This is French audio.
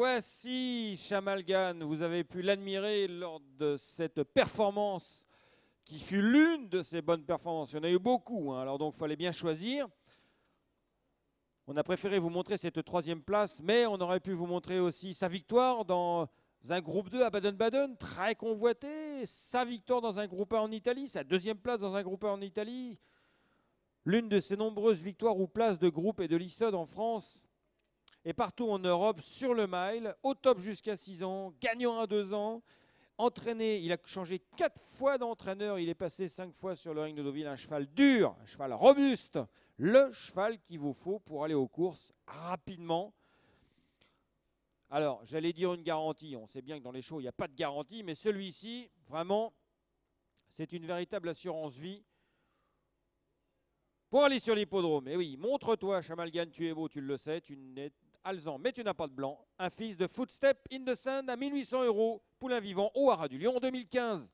Voici Shamalgan, vous avez pu l'admirer lors de cette performance qui fut l'une de ses bonnes performances. Il y en a eu beaucoup, hein. alors donc il fallait bien choisir. On a préféré vous montrer cette troisième place, mais on aurait pu vous montrer aussi sa victoire dans un groupe 2 à Baden-Baden, très convoité, sa victoire dans un groupe 1 en Italie, sa deuxième place dans un groupe 1 en Italie, l'une de ses nombreuses victoires ou places de groupe et de listode en France et partout en Europe sur le mile, au top jusqu'à 6 ans, gagnant à 2 ans. Entraîné, il a changé 4 fois d'entraîneur, il est passé 5 fois sur le ring de Deauville, un cheval dur, un cheval robuste, le cheval qu'il vous faut pour aller aux courses rapidement. Alors, j'allais dire une garantie, on sait bien que dans les shows, il n'y a pas de garantie, mais celui-ci, vraiment, c'est une véritable assurance vie pour aller sur l'hippodrome. Et oui, montre-toi, Chamalgan, tu es beau, tu le sais, tu n'es Alzan, mais tu n'as pas de blanc. Un fils de Footstep in the Sand à 1800 euros. Poulain vivant au Haras du Lion en 2015.